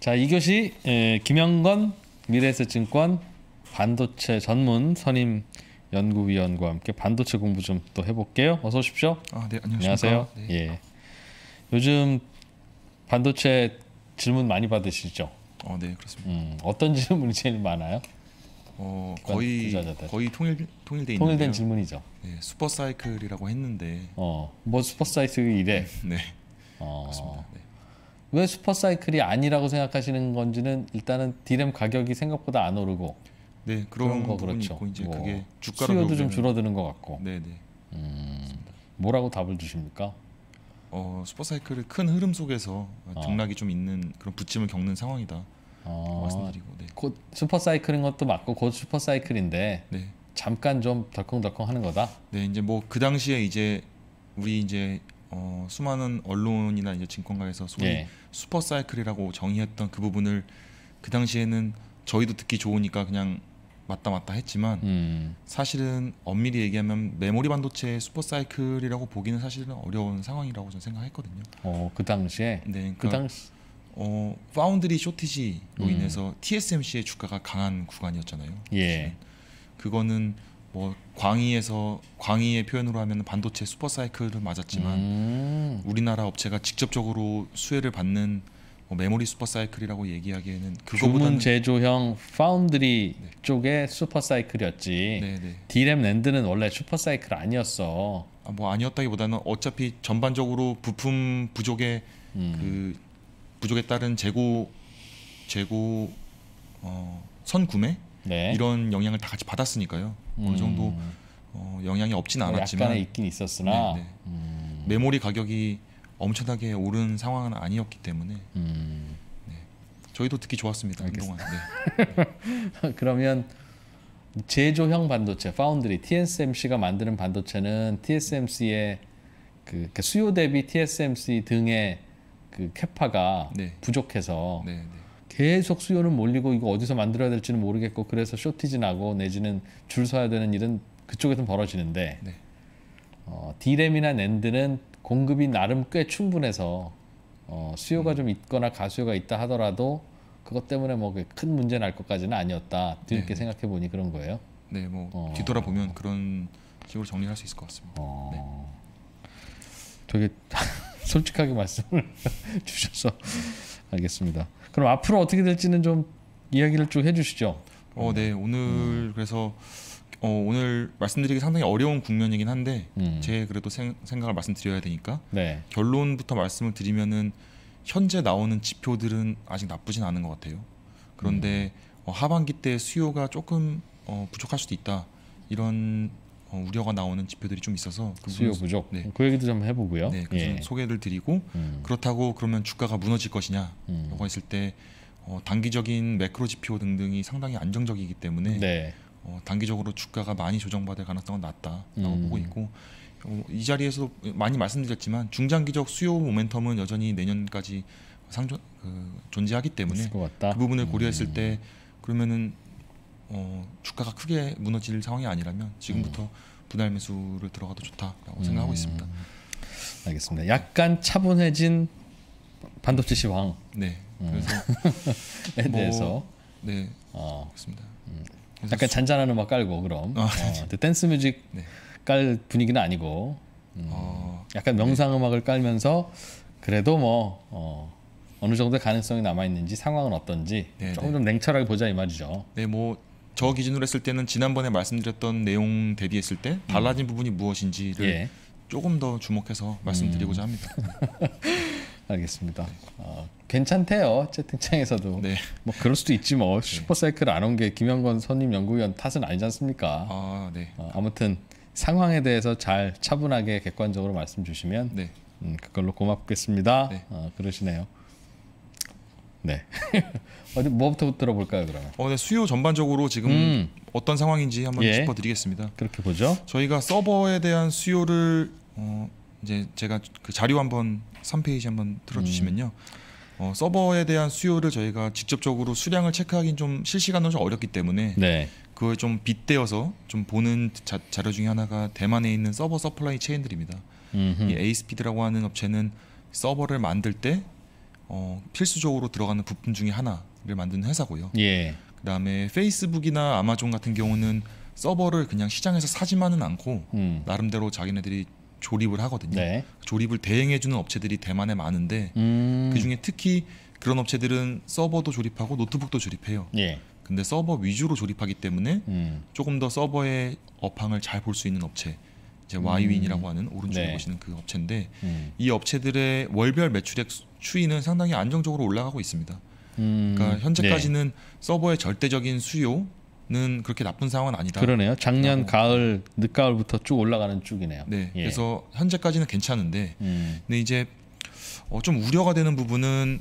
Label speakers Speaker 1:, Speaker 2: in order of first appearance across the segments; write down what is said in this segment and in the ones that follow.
Speaker 1: 자, 이교시 예, 김영건 미래에셋증권 반도체 전문 선임 연구위원과 함께 반도체 공부 좀 또 해볼게요. 어서 오십시오. 아, 네, 안녕하세요 네. 예. 요즘 반도체 질문 많이 받으시죠? 어, 네, 그렇습니다. 음, 어떤 질문이 제일 많아요? 어, 거의 투자자들. 거의 통일 통일돼 있는 통일된 질문이죠. 네, 슈퍼 사이클이라고 했는데. 어, 뭐 슈퍼 사이클 이래. 음, 네. 어. 그렇습니다. 네. 왜 슈퍼사이클이 아니라고 생각하시는 건지는 일단은 디램 가격이 생각보다 안 오르고 네 그런, 그런 거 그렇죠. 이제 뭐 그게 주가로 수요도 좀 줄어드는 것 같고. 네네. 네. 음, 뭐라고
Speaker 2: 답을 주십니까? 어 슈퍼사이클의 큰 흐름 속에서 아. 등락이 좀 있는 그런
Speaker 1: 부침을 겪는 상황이다. 어, 말씀드리고. 네. 곧 슈퍼사이클인 것도 맞고 곧 슈퍼사이클인데 네. 잠깐 좀 덜컹덜컹하는 거다. 네 이제 뭐 그 당시에 이제
Speaker 2: 우리 이제 어, 수많은 언론이나 이제 증권가에서 소위 예. 네. 슈퍼 사이클이라고 정의했던 그 부분을 그 당시에는 저희도 듣기 좋으니까 그냥 맞다 맞다 했지만 음. 사실은 엄밀히 얘기하면 메모리 반도체의 슈퍼 사이클이라고 보기는 사실은 어려운 상황이라고 저는 생각했거든요. 어, 그 당시에 네, 그 그러니까 그 당시 어, 파운드리 쇼티지로 음. 인해서 TSMC의 주가가 강한 구간이었잖아요. 예. 그거는 뭐 광희에서 광희의 표현으로 하면 반도체 슈퍼사이클을 맞았지만 음. 우리나라 업체가 직접적으로 수혜를 받는 뭐 메모리
Speaker 1: 슈퍼사이클이라고 얘기하기에는 그거보다는 제조형 파운드리 네. 쪽의 슈퍼사이클이었지 네네. D램 네. 랜드는 원래 슈퍼사이클 아니었어 아, 뭐 아니었다기보다는
Speaker 2: 어차피 전반적으로 부품 부족에 음. 그 부족에 따른 재고 재고 어, 선 구매 네. 이런 영향을 다 같이 받았으니까요. 음. 어느 정도 음. 어, 영향이 없진 네, 않았지만 약간의 있긴 있었으나 네, 네. 음. 메모리 가격이 엄청나게 오른 상황은 아니었기 때문에 음.
Speaker 1: 네. 저희도 듣기 좋았습니다. 그동안. 네. 그러면 제조형 반도체 파운드리 TSMC가 만드는 반도체는 TSMC의 그, 그러니까 수요 대비 TSMC 등의 그 캐파가 네. 부족해서 계속 수요는 몰리고 이거 어디서 만들어야 될지는 모르겠고 그래서 쇼티지 나고 내지는 줄 서야 되는 일은 그쪽에서 벌어지는데 네. 어, D램이나 낸드는 공급이 나름 꽤 충분해서 어, 수요가 음. 좀 있거나 가수요가 있다 하더라도 그것 때문에 뭐 큰 문제 날 것까지는 아니었다 뒤늦게 네. 생각해 보니 그런 거예요.
Speaker 2: 네, 뭐 어. 뒤돌아보면 그런 식으로 정리할 수 있을 것 같습니다. 어.
Speaker 1: 네. 되게 솔직하게 말씀을 주셔서 알겠습니다. 그럼 앞으로 어떻게 될지는 좀 이야기를 좀 해주시죠. 어, 네 오늘 음. 그래서
Speaker 2: 어, 오늘 말씀드리기 상당히 어려운 국면이긴 한데 음. 제 그래도 생, 각을 말씀드려야 되니까 네. 결론부터 말씀을 드리면은 현재 나오는 지표들은 아직 나쁘진 않은 것 같아요. 그런데 음. 어, 하반기 때 수요가 조금 어, 부족할 수도 있다 이런 어, 우려가 나오는 지표들이 좀 있어서 그 수요 부분, 부족. 네.
Speaker 1: 그 얘기도 좀 해보고요. 네, 그 예.
Speaker 2: 소개를 드리고 음. 그렇다고 그러면 주가가 무너질 것이냐라고 음. 했을 때 어, 단기적인 매크로 지표 등등이 상당히 안정적이기 때문에 네. 어, 단기적으로 주가가 많이 조정받을 가능성은 낮다라고 음. 보고 있고 어, 이 자리에서 많이 말씀드렸지만 중장기적 수요 모멘텀은 여전히 내년까지 상존 그, 존재하기 때문에 그 부분을 고려했을 음. 때 그러면은 어, 주가가 크게 무너질 상황이 아니라면 지금부터 음. 분할 매수를 들어가도 좋다라고 음. 생각하고 있습니다.
Speaker 1: 알겠습니다. 약간 차분해진 반도체 시황. 네. 음. 그래서에 뭐, 대해서. 네. 어. 그렇습니다. 약간 잔잔한 음악 깔고 그럼 아, 어, 네. 어 그 댄스 뮤직 네. 깔 분위기는 아니고 음, 어, 약간 네. 명상 음악을 깔면서 그래도 뭐 어, 느 정도 가능성이 남아 있는지 상황은 어떤지 네, 조금 네. 좀 냉철하게 보자 이 말이죠. 네, 뭐저 기준으로 했을 때는
Speaker 2: 지난번에 말씀드렸던 내용 대비했을 때 음. 달라진 음. 부분이 무엇인지를 예. 조금 더 주목해서 음. 말씀드리고자 합니다. 알겠습니다. 어,
Speaker 1: 괜찮대요. 채팅창에서도. 네. 뭐 그럴 수도 있지 뭐. 네. 슈퍼사이클 안 온 게 김영건 선임 연구위원 탓은 아니지 않습니까? 아, 네. 어, 아무튼 상황에 대해서 잘 차분하게 객관적으로 말씀 주시면 네. 음, 그걸로 고맙겠습니다. 네. 어, 그러시네요. 네. 어디 뭐부터 들어볼까요 그러면?
Speaker 2: 어, 네, 수요 전반적으로 지금 음. 어떤 상황인지 한번 예.
Speaker 1: 짚어드리겠습니다. 그렇게 보죠.
Speaker 2: 저희가 서버에 대한 수요를 어, 이제 제가 그 자료 한번 3페이지 한번 틀어주시면요. 음. 어, 서버에 대한 수요를 저희가 직접적으로 수량을 체크하기는 좀 실시간으로 좀 어렵기 때문에 네. 그걸 좀 빗대어서 좀 보는 자, 료 중에 하나가 대만에 있는 서버 서플라이 체인들입니다. 이에이스라고 하는 업체는 서버를 만들 때 어, 필수적으로 들어가는 부품 중에 하나를 만드는 회사고요. 예. 그다음에 페이스북이나 아마존 같은 경우는 서버를 그냥 시장에서 사지만은 않고 음. 나름대로 자기네들이 조립을 하거든요. 네. 조립을 대행해주는 업체들이 대만에 많은데 음. 그 중에 특히 그런 업체들은 서버도 조립하고 노트북도 조립해요. 예. 근데 서버 위주로 조립하기 때문에 음. 조금 더 서버의 업황을 잘 볼 수 있는 업체 이제 와이윈이라고 음. 하는 오른쪽에 네. 보시는 그 업체인데 음. 이 업체들의 월별 매출액 추이는 상당히 안정적으로 올라가고 있습니다. 그러니까 음. 현재까지는 네. 서버의 절대적인 수요 는 그렇게 나쁜 상황은 아니다. 그러네요. 작년 가을 늦가을부터 쭉 올라가는 쪽이네요 네. 예. 그래서 현재까지는 괜찮은데, 음. 근데 이제 어, 좀 우려가 되는 부분은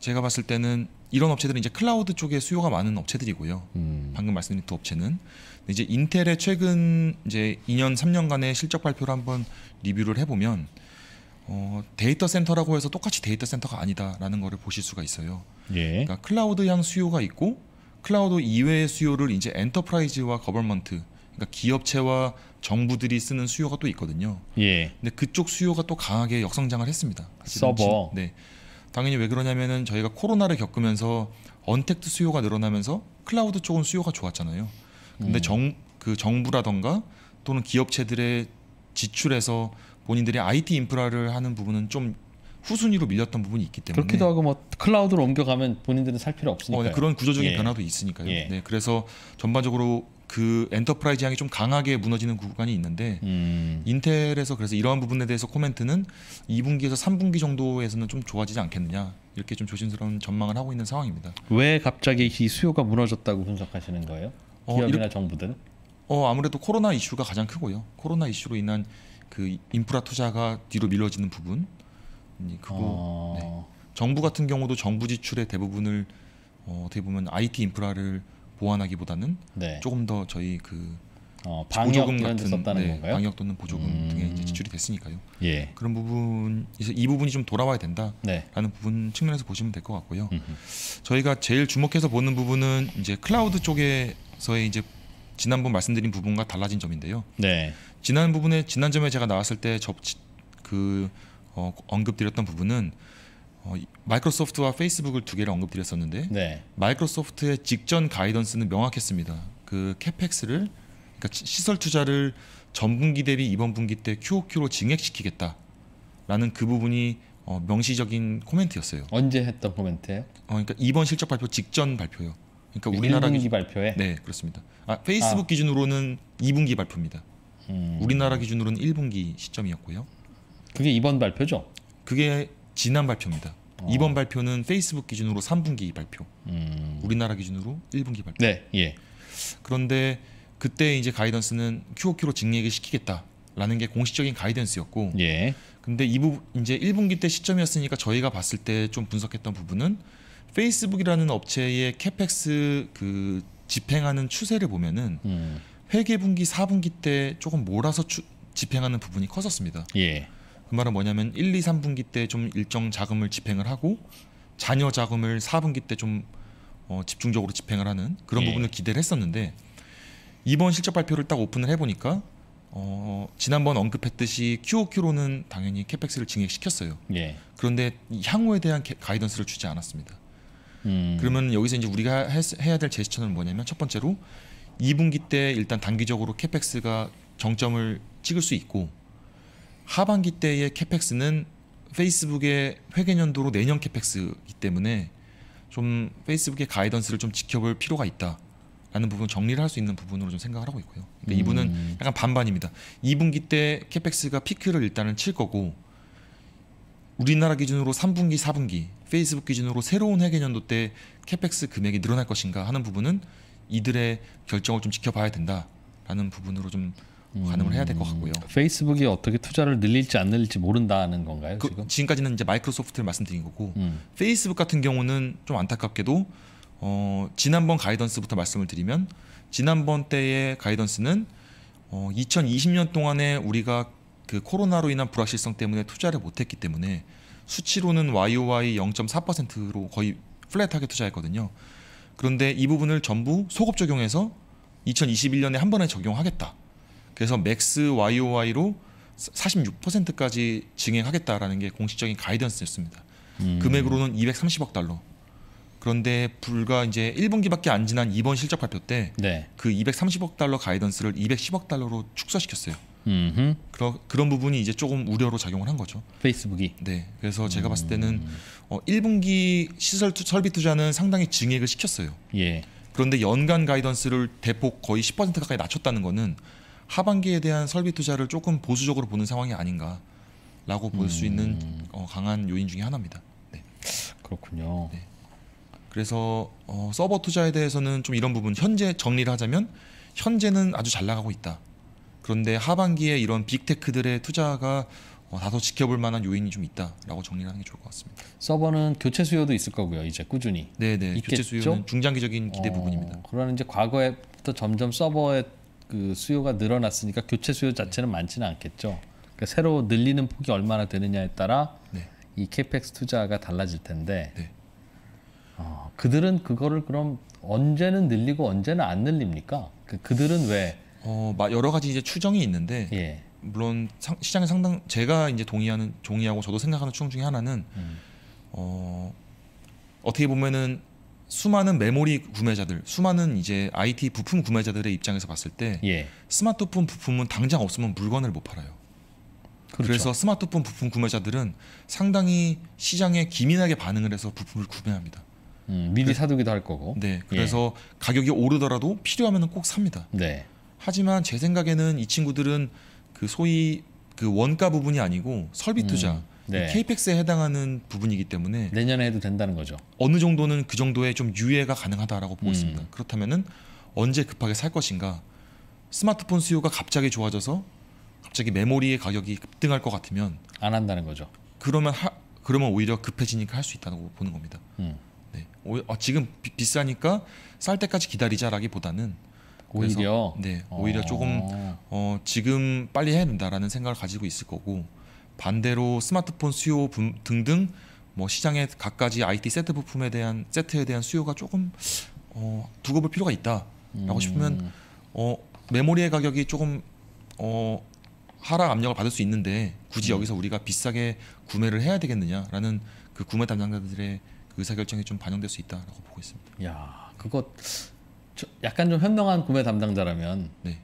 Speaker 2: 제가 봤을 때는 이런 업체들은 이제 클라우드 쪽에 수요가 많은 업체들이고요. 음. 방금 말씀드린 두 업체는 이제 인텔의 최근 이제 2년 3년간의 실적 발표를 한번 리뷰를 해보면 어, 데이터 센터라고 해서 똑같이 데이터 센터가 아니다라는 것을 보실 수가 있어요. 예. 그러니까 클라우드향 수요가 있고 클라우드 이외의 수요를 이제 엔터프라이즈와 거버먼트 그러니까 기업체와 정부들이 쓰는 수요가 또 있거든요. 예. 근데 그쪽 수요가 또 강하게 역성장을 했습니다. 서버. 네. 당연히 왜 그러냐면은 저희가 코로나를 겪으면서 언택트 수요가 늘어나면서 클라우드 쪽은 수요가 좋았잖아요. 근데 음. 정그 정부라던가 또는 기업체들의 지출에서 본인들이 IT 인프라를 하는 부분은 좀 후순위로 밀렸던 부분이 있기 때문에 그렇기도
Speaker 1: 하고 뭐 클라우드로 옮겨가면 본인들은 살 필요 없으니까 어, 네, 그런 구조적인 예. 변화도
Speaker 2: 있으니까요. 예. 네, 그래서 전반적으로 그 엔터프라이즈 향이 좀 강하게 무너지는 구간이 있는데 음. 인텔에서 그래서 이러한 부분에 대해서 코멘트는 2분기에서 3분기 정도에서는 좀 좋아지지 않겠느냐 이렇게 좀 조심스러운 전망을 하고 있는 상황입니다.
Speaker 1: 왜 갑자기 이 수요가 무너졌다고 분석하시는 거예요? 어, 기업이나 이 정부든?
Speaker 2: 어 아무래도 코로나 이슈가 가장 크고요. 코로나 이슈로 인한 그 인프라 투자가 뒤로 밀려지는 부분, 음, 그거 어... 네. 정부 같은 경우도 정부 지출의 대부분을 어, 어떻게 보면 IT 인프라를 보완하기보다는 네. 조금 더 저희
Speaker 1: 그 어, 보조금 같은 네, 방역 또는 보조금 음... 등에 이제
Speaker 2: 지출이 됐으니까요. 예. 그런 부분 이제 이 부분이 좀 돌아와야 된다라는 네. 부분 측면에서 보시면 될 것 같고요. 음흠. 저희가 제일 주목해서 보는 부분은 이제 클라우드 쪽에 서의 이제 지난번 말씀드린 부분과 달라진 점인데요. 네. 지난 부분에 지난 점에 제가 나왔을 때접그 어, 언급드렸던 부분은 어, 마이크로소프트와 페이스북을 두 개를 언급드렸었는데 네. 마이크로소프트의 직전 가이던스는 명확했습니다. 그 캐펙스를 그러니까 시설 투자를 전 분기 대비 이번 분기 때 QOQ로 증액시키겠다라는 그 부분이 어, 명시적인 코멘트였어요. 언제 했던 코멘트예요? 어, 그러니까 이번 실적 발표 직전 발표요. 그러니까 우리나라 1분기 기준, 발표에 네 그렇습니다. 아, 아. 페이스북 아. 기준으로는 2분기 발표입니다. 음. 우리나라 기준으로는 1분기 시점이었고요. 그게 이번 발표죠? 그게 지난 발표입니다. 어. 이번 발표는 페이스북 기준으로 3분기 발표. 음. 우리나라 기준으로 1분기 발표. 네, 예. 그런데 그때 이제 가이던스는 QOQ로 증액을 시키겠다라는 게 공식적인 가이던스였고, 예. 근데 이 부분 이제 1분기 때 시점이었으니까 저희가 봤을 때 좀 분석했던 부분은 페이스북이라는 업체의 캐펙스 그 집행하는 추세를 보면은 음. 회계분기 4분기 때 조금 몰아서 추, 집행하는 부분이 컸었습니다. 예. 그 말은 뭐냐면 1, 2, 3분기 때 좀 일정 자금을 집행을 하고 잔여 자금을 4분기 때 좀 어, 집중적으로 집행을 하는 그런 예. 부분을 기대를 했었는데 이번 실적 발표를 딱 오픈을 해보니까 어, 지난번 언급했듯이 QOQ로는 당연히 캐펙스를 증액시켰어요. 예. 그런데 향후에 대한 개, 가이던스를 주지 않았습니다. 음. 그러면 여기서 이제 우리가 해야 될 제스처는 뭐냐면 첫 번째로 2분기 때 일단 단기적으로 캐펙스가 정점을 찍을 수 있고 하반기 때의 캐펙스는 페이스북의 회계년도로 내년 캐펙스이기 때문에 좀 페이스북의 가이던스를 좀 지켜볼 필요가 있다. 라는 부분 정리를 할 수 있는 부분으로 좀 생각을 하고 있고요. 근데 음. 이분은 약간 반반입니다. 2분기 때 캐펙스가 피크를 일단은 칠 거고 우리나라 기준으로 3분기, 4분기, 페이스북 기준으로 새로운 회계년도때 캐펙스 금액이 늘어날 것인가 하는 부분은 이들의 결정을 좀 지켜봐야 된다라는 부분으로 좀 가늠을 해야 될 것 같고요. 음,
Speaker 1: 페이스북이 어떻게 투자를 늘릴지 안 늘릴지
Speaker 2: 모른다는 건가요? 그, 지금? 지금까지는 이제 마이크로소프트를 말씀드린 거고 음. 페이스북 같은 경우는 좀 안타깝게도 어, 지난번 가이던스부터 말씀을 드리면 지난번 때의 가이던스는 어, 2020년 동안에 우리가 그 코로나로 인한 불확실성 때문에 투자를 못했기 때문에 수치로는 YOY 0.4%로 거의 플랫하게 투자했거든요. 그런데 이 부분을 전부 소급 적용해서 2021년에 한 번에 적용하겠다. 그래서 맥스 YOY로 46%까지 증액하겠다라는 게 공식적인 가이던스였습니다.
Speaker 1: 음. 금액으로는
Speaker 2: 230억 달러. 그런데 불과 이제 1분기밖에 안 지난 이번 실적 발표 때그 네. 230억 그 달러 가이던스를 210억 달러로 축소시켰어요. 음흠. 그러, 그런 부분이 이제 조금 우려로 작용을 한 거죠. 페이스북이. 네. 그래서 제가 음. 봤을 때는 어, 1분기 시설 투, 설비 투자는 상당히 증액을 시켰어요. 예. 그런데 연간 가이던스를 대폭 거의 10% 가까이 낮췄다는 거는 하반기에 대한 설비 투자를 조금 보수적으로 보는 상황이 아닌가라고 볼수 음. 있는 어, 강한 요인 중의 하나입니다. 네. 그렇군요. 네. 그래서 어, 서버 투자에 대해서는 좀 이런 부분 현재 정리를 하자면 현재는 아주 잘 나가고 있다. 그런데 하반기에 이런 빅테크들의 투자가 어, 다소
Speaker 1: 지켜볼 만한 요인이 좀 있다라고 정리하는 게 좋을 것 같습니다. 서버는 교체 수요도 있을 거고요. 이제 꾸준히. 네네. 네. 교체 수요는 중장기적인 기대 어, 부분입니다. 그러면 이제 과거에부터 점점 서버의 그 수요가 늘어났으니까 교체 수요 자체는 네. 많지는 않겠죠. 그러니까 새로 늘리는 폭이 얼마나 되느냐에 따라 네. 이 캐펙스 투자가 달라질 텐데 네. 어, 그들은 그거를 그럼 언제는 늘리고 언제는 안 늘립니까? 그, 그들은 왜 어,
Speaker 2: 여러 가지 이제 추정이 있는데 예. 물론 상, 시장에 상당 제가 이제 동의하는 동의하고 저도 생각하는 추정 중에 하나는 음. 어, 어떻게 보면은 수많은 메모리 구매자들, 수많은 이제 IT 부품 구매자들의 입장에서 봤을 때 예. 스마트폰 부품은 당장 없으면 물건을 못 팔아요. 그렇죠. 그래서 스마트폰 부품 구매자들은 상당히 시장에 기민하게 반응을 해서 부품을 구매합니다. 음, 미리 그, 사두기도 할 거고. 네. 그래서 예. 가격이 오르더라도 필요하면 꼭 삽니다. 네. 하지만 제 생각에는 이 친구들은 그 소위 그 원가 부분이 아니고 설비 음, 투자 네. 케이펙스에 해당하는 부분이기 때문에 내년에 해도 된다는 거죠. 어느 정도는 그 정도의 좀 유예가 가능하다라고 보고 음. 있습니다. 그렇다면은 언제 급하게 살 것인가? 스마트폰 수요가 갑자기 좋아져서 갑자기 메모리의 가격이 급등할 것 같으면 안 한다는 거죠. 그러면 하, 그러면 오히려 급해지니까 할 수 있다고 보는 겁니다. 음. 네. 오, 아, 지금 비, 싸니까쌀 때까지 기다리자라기보다는
Speaker 1: 오히려
Speaker 2: 네 어. 오히려 어. 조금 어, 지금 빨리 해야 된다라는 생각을 가지고 있을 거고 반대로 스마트폰 수요 등등 뭐 시장의 각가지 IT 세트 부품에 대한 세트에 대한 수요가 조금 어, 두고 볼 필요가 있다라고 음. 싶으면 어, 메모리의 가격이 조금 어, 하락 압력을 받을 수 있는데 굳이 음. 여기서 우리가 비싸게 구매를 해야 되겠느냐라는 그 구매 담당자들의 의사결정이 좀 반영될 수
Speaker 1: 있다라고 보고 있습니다. 야, 그거 약간 좀 현명한 구매 담당자라면 네.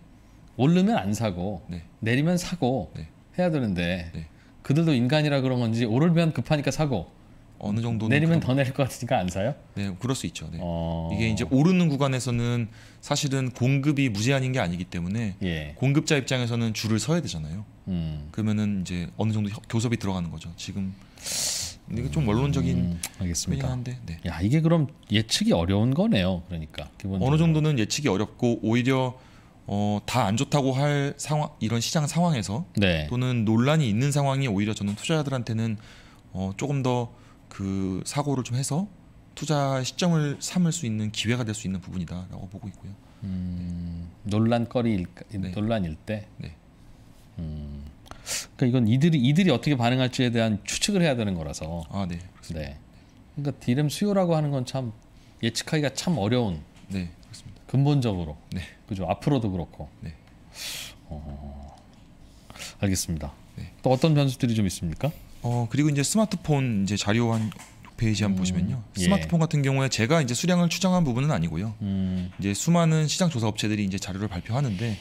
Speaker 1: 오르면 안 사고 네. 내리면 사고 네. 해야 되는데 네. 그들도 인간이라 그런 건지 오르면 급하니까 사고 어느 정도 내리면 그... 더 내릴 것 같으니까 안 사요?
Speaker 2: 네, 그럴 수 있죠. 네. 어... 이게 이제 오르는 구간에서는 사실은 공급이 무제한인 게 아니기 때문에 예. 공급자 입장에서는 줄을 서야 되잖아요. 음. 그러면은 이제 어느 정도 교섭이 들어가는 거죠. 지금
Speaker 1: 이게 좀 원론적인 음,
Speaker 2: 알겠습니다. 한데,
Speaker 1: 네. 야 이게 그럼
Speaker 2: 예측이 어려운 거네요. 그러니까 기본적으로. 어느 정도는 예측이 어렵고 오히려 어, 다안 좋다고 할 상황 이런 시장 상황에서 네. 또는 논란이 있는 상황이 오히려 저는 투자자들한테는 어, 조금 더 그 사고를 좀 해서 투자 시점을 삼을 수 있는 기회가 될 수 있는 부분이다라고 보고 있고요. 음, 논란거리
Speaker 1: 네. 논란일 때. 네. 음. 그러니까 이건 이들이 이들이 어떻게 반응할지에 대한 추측을 해야 되는 거라서. 아 네. 그렇습니다. 네. 그러니까 디 r 수요라고 하는 건 참 예측하기가 참 어려운. 네 그렇습니다. 근본적으로. 네. 그죠 앞으로도 그렇고. 네. 어, 알겠습니다. 네. 또 어떤 변수들이 좀
Speaker 2: 있습니까? 어 그리고 이제 스마트폰 이제 자료 한 페이지 한번 음, 보시면요. 예. 스마트폰 예. 같은 경우에 제가 이제 수량을 추정한 부분은 아니고요. 음. 이제 수많은 시장 조사 업체들이 이제 자료를 발표하는데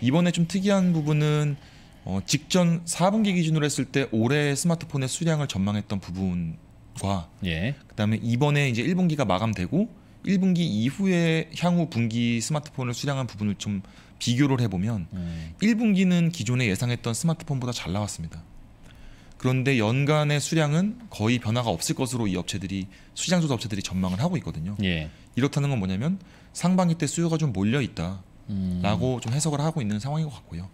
Speaker 2: 이번에 좀 특이한 부분은 어, 직전 4분기 기준으로 했을 때 올해 스마트폰의 수량을 전망했던 부분과 예. 그다음에 이번에 이제 1분기가 마감되고 1분기 이후에 향후 분기 스마트폰을 수량한 부분을 좀 비교를 해보면 음. 1분기는 기존에 예상했던 스마트폰보다 잘 나왔습니다. 그런데 연간의 수량은 거의 변화가 없을 것으로 이 업체들이 수량 조사 업체들이 전망을 하고 있거든요. 예. 이렇다는 건 뭐냐면 상반기 때 수요가 좀 몰려 있다라고 음. 좀 해석을 하고 있는 상황인 것 같고요.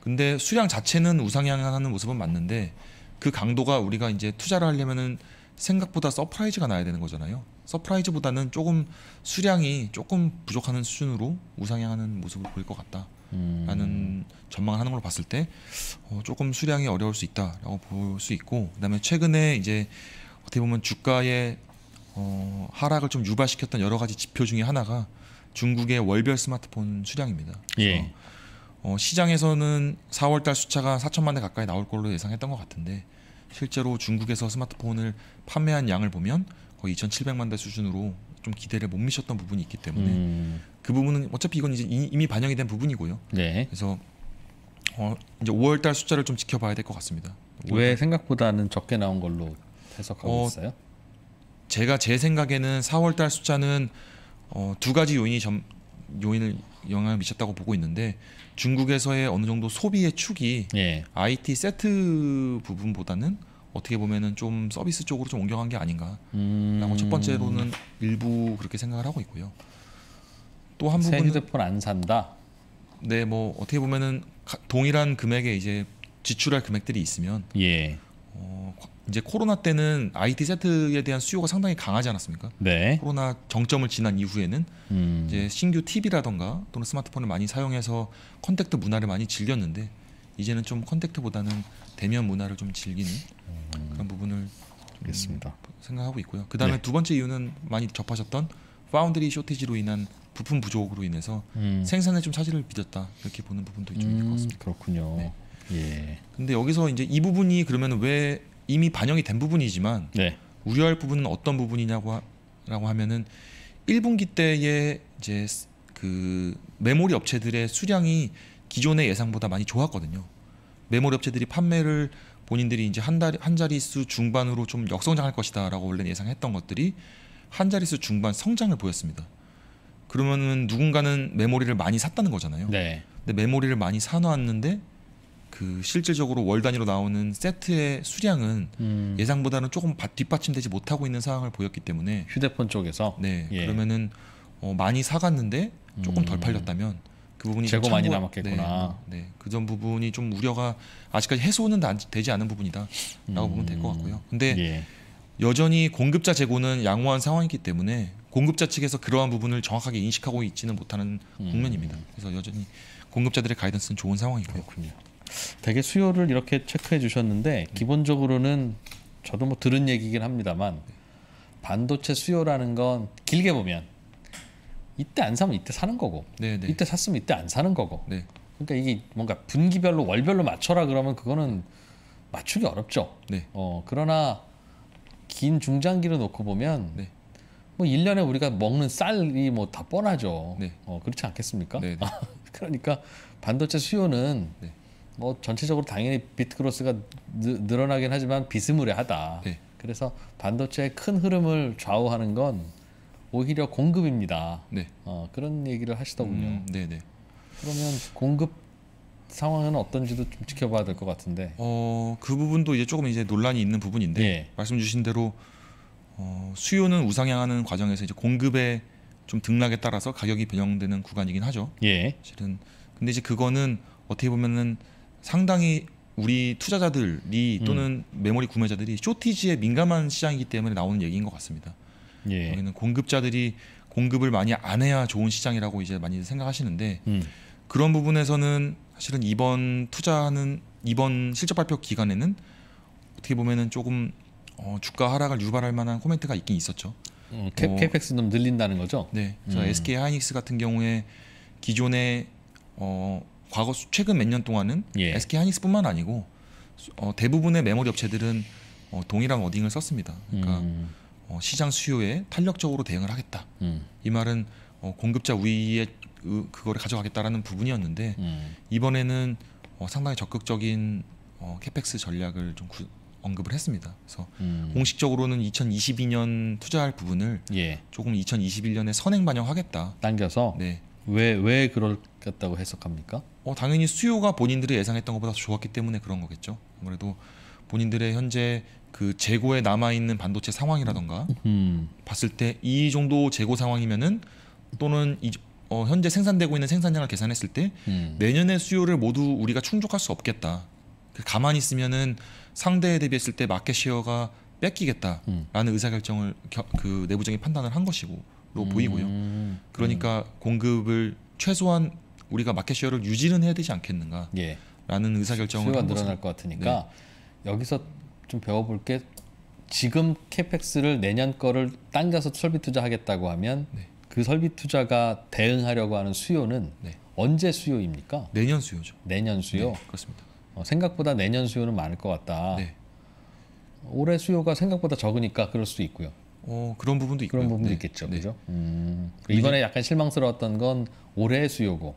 Speaker 2: 근데 수량 자체는 우상향하는 모습은 맞는데 그 강도가 우리가 이제 투자를 하려면은 생각보다 서프라이즈가 나야 되는 거잖아요. 서프라이즈보다는 조금 수량이 조금 부족하는 수준으로 우상향하는 모습을 보일 것 같다라는 음. 전망을 하는 걸로 봤을 때 어, 조금 수량이 어려울 수 있다라고 볼 수 있고 그다음에 최근에 이제 어떻게 보면 주가의 어, 하락을 좀 유발시켰던 여러 가지 지표 중에 하나가 중국의 월별 스마트폰 수량입니다. 예. 어, 시장에서는 4월달 수차가 4천만 대 가까이 나올 걸로 예상했던 것 같은데 실제로 중국에서 스마트폰을 판매한 양을 보면 거의 2,700만 대 수준으로 좀 기대를 못 미쳤던 부분이 있기 때문에 음. 그 부분은 어차피 이건 이제 이미 반영이 된 부분이고요. 네. 그래서 어, 이제 5월달 숫자를 좀 지켜봐야 될 것 같습니다. 5월달. 왜
Speaker 1: 생각보다는 적게 나온 걸로 해석하고 어, 있어요?
Speaker 2: 제가 제 생각에는 4월달 숫자는 어, 두 가지 요인이 점, 요인을 영향을 미쳤다고 보고 있는데 중국에서의 어느 정도 소비의 축이 예. IT 세트 부분보다는 어떻게 보면은 좀 서비스 쪽으로 좀 옮겨간 게 아닌가라고
Speaker 1: 음... 첫 번째로는
Speaker 2: 일부 그렇게 생각을 하고 있고요. 또 한 부분은 휴대폰 안 산다. 네, 뭐 어떻게 보면은 동일한 금액에 이제 지출할 금액들이 있으면
Speaker 1: 예. 어,
Speaker 2: 이제 코로나 때는 IT 세트에 대한 수요가 상당히 강하지 않았습니까? 네. 코로나 정점을 지난 이후에는 음. 이제 신규 TV라던가 또는 스마트폰을 많이 사용해서 컨택트 문화를 많이 즐겼는데 이제는 좀 컨택트보다는 대면 문화를 좀 즐기는
Speaker 1: 음. 그런 부분을 알습니다 생각하고 있고요. 그다음에 네.
Speaker 2: 두 번째 이유는 많이 접하셨던 파운드리 쇼티지로 인한 부품 부족으로 인해서 음. 생산에 좀 차질을 빚었다 이렇게 보는 부분도 좀 있는 것 음, 같습니다. 그렇군요. 네. 예. 근데 여기서 이제 이 부분이 그러면 왜 이미 반영이 된 부분이지만 네. 우려할 부분은 어떤 부분이냐고 하, 라고 하면은 1분기 때에 이제 그 메모리 업체들의 수량이 기존의 예상보다 많이 좋았거든요. 메모리 업체들이 판매를 본인들이 이제 한, 달, 한 자릿수 중반으로 좀 역성장할 것이다라고 원래 예상했던 것들이 한 자릿수 중반 성장을 보였습니다. 그러면은 누군가는 메모리를 많이 샀다는 거잖아요. 네. 근데 메모리를 많이 사놓았는데 그 실질적으로 월 단위로 나오는 세트의 수량은 음. 예상보다는 조금 뒷받침되지 못하고 있는 상황을 보였기 때문에 휴대폰 쪽에서 네 예. 그러면은 어, 많이 사갔는데 조금 덜 음. 팔렸다면 그 부분이 재고 참고, 많이 남았겠구나. 네, 네. 그전 부분이 좀 우려가 아직까지 해소는 되지 않은 부분이다라고 음. 보면 될 것 같고요. 근데 음. 예. 여전히 공급자 재고는 양호한 상황이기 때문에 공급자 측에서 그러한 부분을 정확하게 인식하고 있지는 못하는 음. 국면입니다. 그래서 여전히
Speaker 1: 공급자들의 가이던스는 좋은 상황이고요. 그렇군요. 대개 수요를 이렇게 체크해 주셨는데 음. 기본적으로는 저도 뭐 들은 얘기긴 합니다만 반도체 수요라는 건 길게 보면 이때 안 사면 이때 사는 거고 네네. 네. 이때 샀으면 이때 안 사는 거고 네. 그러니까 이게 뭔가 분기별로 월별로 맞춰라 그러면 그거는 맞추기 어렵죠. 네. 어 그러나 긴 중장기를 놓고 보면 네. 뭐 1년에 우리가 먹는 쌀이 뭐 다 뻔하죠. 네. 어, 그렇지 않겠습니까? 네, 네. 그러니까 반도체 수요는 네. 뭐 전체적으로 당연히 비트크로스가 느, 늘어나긴 하지만 비스무리하다. 네. 그래서 반도체의 큰 흐름을 좌우하는 건 오히려 공급입니다. 네. 어, 그런 얘기를 하시더군요. 음, 네네. 네. 그러면 공급 상황은 어떤지도 좀 지켜봐야 될 것 같은데.
Speaker 2: 어, 그 부분도 이제 조금 이제 논란이 있는 부분인데 예. 말씀 주신 대로 어, 수요는 우상향하는 과정에서 이제 공급의 좀 등락에 따라서 가격이 변형되는 구간이긴 하죠. 예. 실은 근데 이제 그거는 어떻게 보면은 상당히 우리 투자자들이 음. 또는 메모리 구매자들이 쇼티지에 민감한 시장이기 때문에 나오는 얘기인 것 같습니다. 예. 여기는 공급자들이 공급을 많이 안 해야 좋은 시장이라고 이제 많이 생각하시는데 음. 그런 부분에서는 사실은 이번 투자는 이번 실적 발표 기간에는 어떻게 보면은 조금 어, 주가 하락을 유발할 만한 코멘트가 있긴 있었죠. 음, 캡, 캡스좀 늘린다는 거죠. 네. 음. SK 하이닉스 같은 경우에 기존에 어, 과거 최근 몇 년 동안은 예. SK 하이닉스뿐만 아니고 어, 대부분의 메모리 업체들은 어, 동일한 워딩을 썼습니다. 그러니까 음. 어, 시장 수요에 탄력적으로 대응을 하겠다. 음. 이 말은 어, 공급자 우위에 그거를 가져가겠다라는 부분이었는데 음. 이번에는 어, 상당히 적극적인 어, 캐펙스 전략을 좀 구, 언급을 했습니다. 그래서 음. 공식적으로는 2022년 투자할 부분을 예. 조금 2021년에 선행 반영하겠다. 당겨서 네. 왜왜 그럴겠다고 해석합니까? 어, 당연히 수요가 본인들이 예상했던 것보다 좋았기 때문에 그런 거겠죠. 아무래도 본인들의 현재 그 재고에 남아 있는 반도체 상황이라던가 음. 봤을 때 이 정도 재고 상황이면은 또는 이, 어, 현재 생산되고 있는 생산량을 계산했을 때 음. 내년의 수요를 모두 우리가 충족할 수 없겠다. 그 가만히 있으면은 상대에 대비했을 때 마켓 시어가 뺏기겠다라는 음. 의사결정을 겨, 그 내부적인 판단을 한 것이고로 보이고요. 음. 그러니까 음. 공급을 최소한 우리가 마켓쉐어를
Speaker 1: 유지는 해야 되지 않겠는가라는 예. 의사결정을 수요가 늘어날 것 같으니까 네. 여기서 좀 배워볼 게 지금 캐펙스를 내년 거를 당겨서 설비 투자하겠다고 하면 네. 그 설비 투자가 대응하려고 하는 수요는 네. 언제 수요입니까? 내년 수요죠. 내년 수요. 네, 그렇습니다. 어, 생각보다 내년 수요는 많을 것 같다. 네. 올해 수요가 생각보다 적으니까 그럴 수도 있고요. 어, 그런 부분도 있고 그런 부분도 네. 있겠죠. 네. 그죠? 음, 이번에 약간 실망스러웠던 건 올해 수요고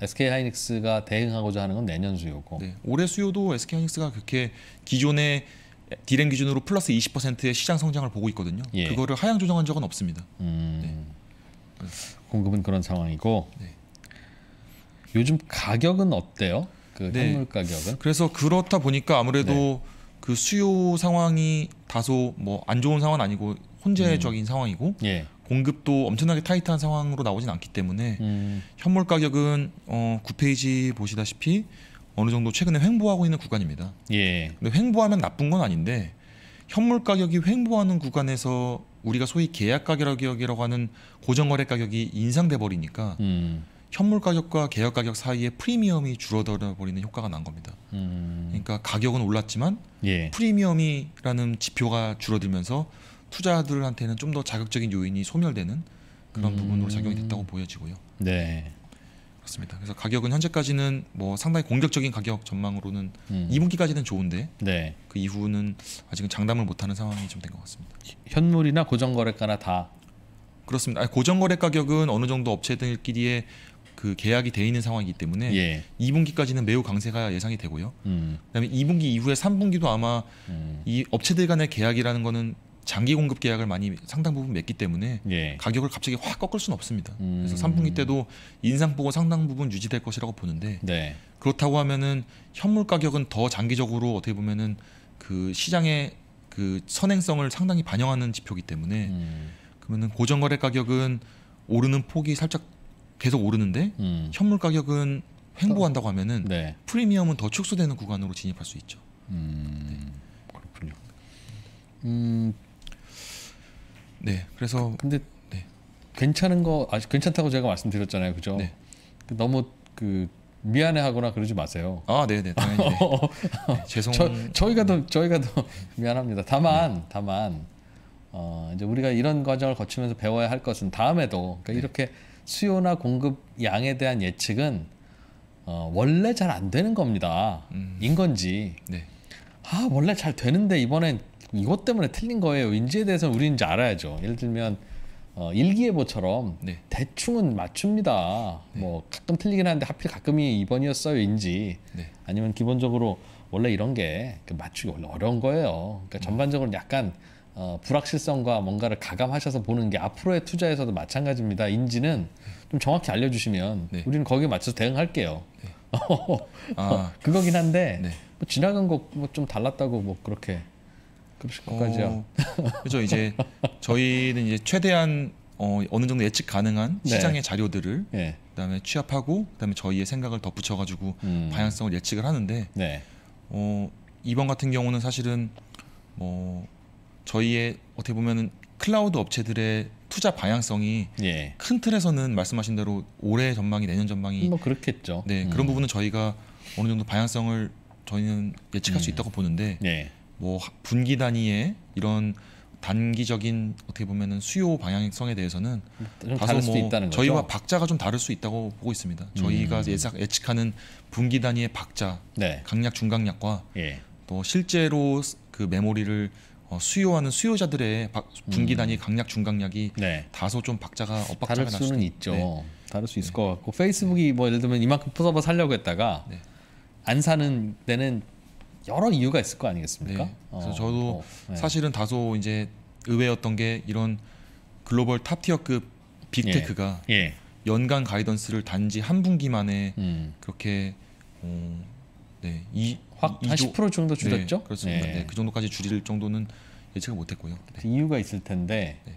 Speaker 1: SK 하이닉스가 대응하고자 하는 건 내년 수요고 네, 올해 수요도 SK 하이닉스가 그렇게 기존의
Speaker 2: 디램 기준으로 플러스 20%의 시장 성장을 보고 있거든요. 예. 그거를 하향 조정한 적은 없습니다.
Speaker 1: 음, 네. 공급은 그런 상황이고 네. 요즘 가격은 어때요? 그 네. 현물 가격은?
Speaker 2: 그래서 그렇다 보니까 아무래도 네. 그 수요 상황이 다소 뭐 안 좋은 상황은 아니고 혼재적인 음. 상황이고 예. 공급도 엄청나게 타이트한 상황으로 나오진 않기 때문에 음. 현물 가격은 어, 9페이지 보시다시피 어느 정도 최근에 횡보하고 있는 구간입니다. 예. 근데 횡보하면 나쁜 건 아닌데 현물 가격이 횡보하는 구간에서 우리가 소위 계약 가격이라고 하는 고정거래 가격이 인상돼 버리니까 음. 현물 가격과 계약 가격 사이에 프리미엄이 줄어들어 버리는 효과가 난 겁니다. 음. 그러니까 가격은 올랐지만 예. 프리미엄이라는 지표가 줄어들면서 투자들한테는 좀 더 자극적인 요인이 소멸되는
Speaker 1: 그런 음. 부분으로 작용이 됐다고 보여지고요. 네.
Speaker 2: 그렇습니다. 그래서 가격은 현재까지는 뭐 상당히 공격적인 가격 전망으로는 음. 2분기까지는 좋은데 네. 그 이후는 아직은 장담을 못하는 상황이 좀 된 것 같습니다. 현물이나 고정거래가나 다 그렇습니다. 고정거래 가격은 어느 정도 업체들끼리의 그 계약이 돼 있는 상황이기 때문에 예. 2분기까지는 매우 강세가 예상이 되고요. 음. 그다음에 2분기 이후에 3분기도 아마 음. 이 업체들 간의 계약이라는 거는 장기 공급 계약을 많이 상당 부분 맺기 때문에 예. 가격을 갑자기 확 꺾을 수는 없습니다. 음. 그래서 3분기 때도 인상 폭은 상당 부분 유지될 것이라고 보는데 네. 그렇다고 하면은 현물 가격은 더 장기적으로 어떻게 보면은 그 시장의 그 선행성을 상당히 반영하는 지표이기 때문에 음. 그러면은 고정거래 가격은 오르는 폭이 살짝 계속 오르는데 음. 현물 가격은 횡보한다고 하면은 네. 프리미엄은 더 축소되는 구간으로 진입할 수 있죠. 음. 네.
Speaker 1: 그렇군요. 음, 네. 그래서 근데 네. 괜찮은 거 아주 괜찮다고 제가 말씀드렸잖아요. 그죠? 네. 그 너무 그 미안해하거나 그러지 마세요. 아, 네네, 네, 당연히, 네, 네. 죄송. 저, 저희가 더 저희가 더 미안합니다. 다만, 네. 다만 어, 이제 우리가 이런 과정을 거치면서 배워야 할 것은 다음에도 그러니까 네. 이렇게 수요나 공급 양에 대한 예측은 어, 원래 잘 안 되는 겁니다. 음. 인 건지. 네. 아, 원래 잘 되는데 이번엔 이것 때문에 틀린 거예요. 인지에 대해서는 우리는 이제 알아야죠. 예를 들면 어, 일기예보처럼 네. 대충은 맞춥니다. 네. 뭐 가끔 틀리긴 하는데 하필 가끔이 이번이었어요인지 네. 아니면 기본적으로 원래 이런 게 그 맞추기 원래 어려운 거예요. 그러니까 음. 전반적으로 약간 어, 불확실성과 뭔가를 가감하셔서 보는 게 앞으로의 투자에서도 마찬가지입니다. 인지는 네. 좀 정확히 알려주시면 네. 우리는 거기에 맞춰서 대응할게요. 네. 어, 아. 그거긴 한데 뭐 지나간 거좀 뭐 달랐다고 뭐 그렇게 끝까지요
Speaker 2: 어. 그죠 이제 저희는 이제 최대한 어, 어느 정도 예측 가능한 네. 시장의 자료들을 네. 그다음에 취합하고 그다음에 저희의 생각을 덧붙여가지고 음. 방향성을 예측을 하는데 네. 어, 이번 같은 경우는 사실은 뭐 저희의 어떻게 보면은 클라우드 업체들의 투자 방향성이 예. 큰 틀에서는 말씀하신 대로 올해 전망이 내년 전망이 뭐 그렇겠죠. 네 음. 그런 부분은 저희가 어느 정도 방향성을 저희는 예측할 음. 수 있다고 보는데 예. 뭐 분기 단위의 이런 단기적인 어떻게 보면은 수요 방향성에 대해서는 다소 뭐 저희와 거죠? 박자가 좀 다를 수 있다고 보고 있습니다. 저희가 음. 예상 예측하는 분기 단위의 박자, 네. 강약 중강약과 예. 또 실제로 그 메모리를 어, 수요하는 수요자들의 분기 음. 단위 강약 중강약이 네. 다소
Speaker 1: 좀 박자가 엇박자가 다를 수는 날 수는 있죠. 네. 다를 수 있을 네. 것 같고 페이스북이 뭐 예를 들면 이만큼 써서 살려고 했다가 네. 안 사는 데는 여러 이유가 있을 거 아니겠습니까? 네. 어, 그래서 어, 저도 어, 사실은 다소 이제 의외였던 게 이런 글로벌
Speaker 2: 탑티어급 빅테크가 예. 예. 연간 가이던스를 단지 한 분기만에 음. 그렇게 어, 네, 이, 확10% 정도 네, 줄였죠? 네, 그렇습니다. 네. 네, 그
Speaker 1: 정도까지 줄일 정도는 예측을 못했고요. 네. 이유가 있을 텐데 네.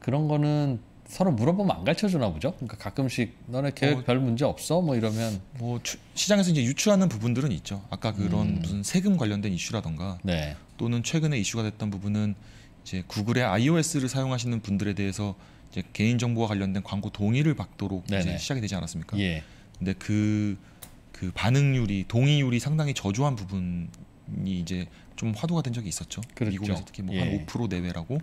Speaker 1: 그런 거는 서로 물어보면 안 가르쳐 주나 보죠. 그러니까 가끔씩 너네 계획 어, 별 문제 없어? 뭐 이러면 뭐 추,
Speaker 2: 시장에서 이제 유추하는 부분들은 있죠. 아까 그런 음. 무슨 세금 관련된 이슈라던가 네. 또는 최근에 이슈가 됐던 부분은 이제 구글의 iOS를 사용하시는 분들에 대해서 이제 개인 정보와 관련된 광고 동의를 받도록 네네. 이제 시작이 되지 않았습니까? 예. 근데 그그 그 반응률이 동의율이 상당히 저조한 부분이 이제 좀 화두가 된 적이 있었죠. 그렇죠. 미국에서 특히 뭐 한5% 예. 내외라고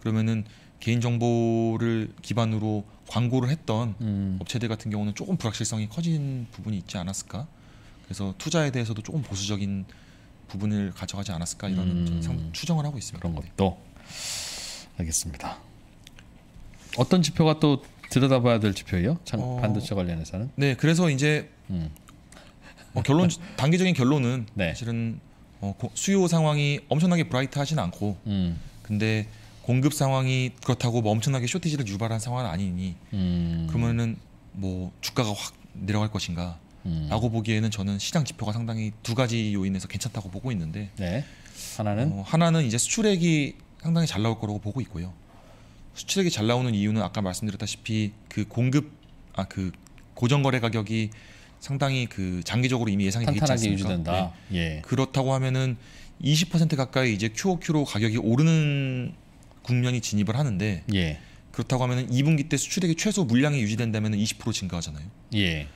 Speaker 2: 그러면은 개인정보를 기반으로 광고를 했던 음. 업체들 같은 경우는 조금 불확실성이 커진 부분이 있지 않았을까? 그래서 투자에 대해서도 조금 보수적인 부분을 가져가지 않았을까 이런 음. 추정을 하고 있습니다. 그런 네.
Speaker 1: 것도 알겠습니다. 어떤 지표가 또 들여다봐야 될 지표예요? 어... 반도체 관련해서는?
Speaker 2: 네, 그래서 이제 음. 어, 결론 단기적인 결론은 네. 사실은 어, 수요 상황이 엄청나게 브라이트하진 않고, 음. 근데 공급 상황이 그렇다고 뭐 엄청나게 쇼티지를 유발한 상황은 아니니 음. 그러면은 뭐 주가가 확 내려갈 것인가 음. 라고 보기에는 저는 시장 지표가 상당히 두 가지 요인에서 괜찮다고 보고 있는데 네. 하나는 어, 하나는 이제 수출액이 상당히 잘 나올 거라고 보고 있고요. 수출액이 잘 나오는 이유는 아까 말씀드렸다시피 그 공급 아 그 고정 거래 가격이 상당히 그 장기적으로 이미 예상이 되지 않습니까? 유지된다. 네. 예. 그렇다고 하면은 20% 가까이 이제 QOQ로 가격이 오르는 국면이 진입을 하는데 예. 그렇다고 하면 2분기 때 수출액이 최소 물량이 유지된다면 20% 증가하잖아요. 예.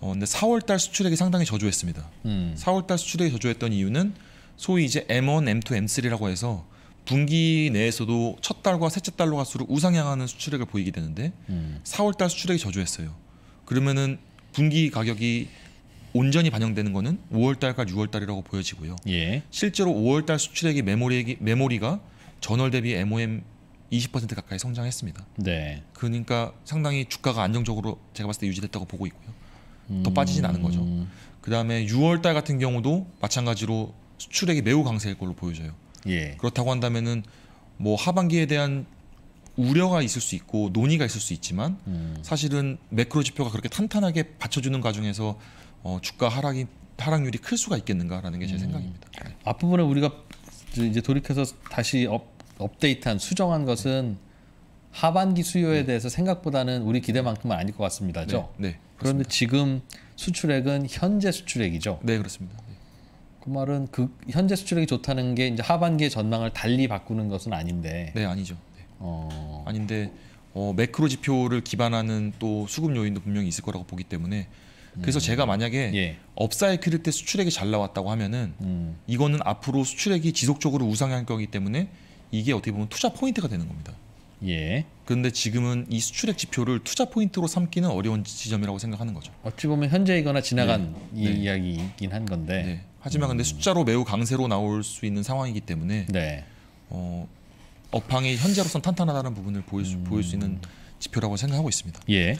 Speaker 2: 어, 근데 4월달 수출액이 상당히 저조했습니다. 음. 4월달 수출액이 저조했던 이유는 소위 이제 M1, M2, M3라고 해서 분기 내에서도 첫 달과 셋째 달로 갈수록 우상향하는 수출액을 보이게 되는데 음. 4월달 수출액이 저조했어요. 그러면은 분기 가격이 온전히 반영되는 거는 5월달과 6월달이라고 보여지고요. 예. 실제로 5월달 수출액이 메모리 메모리가 전월 대비 MOM 20% 가까이 성장했습니다. 네. 그러니까 상당히 주가가 안정적으로 제가 봤을 때 유지됐다고 보고 있고요. 더 음... 빠지진 않은 거죠. 그 다음에 6월달 같은 경우도 마찬가지로 수출액이 매우 강세일 걸로 보여져요. 예. 그렇다고 한다면은 뭐 하반기에 대한 우려가 있을 수 있고 논의가 있을 수 있지만 음. 사실은 매크로 지표가 그렇게 탄탄하게 받쳐주는 과정에서
Speaker 1: 어, 주가 하락이 하락률이 클 수가 있겠는가라는 게제 음. 생각입니다. 앞부분에 우리가 이제 돌이켜서 다시 업, 업데이트한 수정한 것은 하반기 수요에 네. 대해서 생각보다는 우리 기대만큼은 아닐 것 같습니다죠. 네. 네 그런데 지금 수출액은 현재 수출액이죠. 네 그렇습니다. 네. 그 말은 그 현재 수출액이 좋다는 게 이제 하반기의 전망을 달리 바꾸는 것은 아닌데. 네 아니죠. 네. 어... 아닌데 어,
Speaker 2: 매크로 지표를 기반하는 또 수급 요인도 분명히 있을 거라고 보기 때문에 그래서 제가 만약에 예. 업사이클일 때 수출액이 잘 나왔다고 하면은 음. 이거는 앞으로 수출액이 지속적으로 우상향격이기 때문에 이게 어떻게 보면 투자 포인트가 되는 겁니다. 예. 그런데 지금은 이 수출액 지표를 투자 포인트로 삼기는 어려운 지점이라고 생각하는 거죠. 어찌 보면 현재이거나 지나간 네. 이 네. 이야기이긴 한 건데. 네. 하지만 음. 근데 숫자로 매우 강세로 나올 수 있는 상황이기 때문에 네. 어, 업황이 현재로선 탄탄하다는 부분을 보일 수, 음. 보일 수 음. 있는 지표라고 생각하고 있습니다. 예.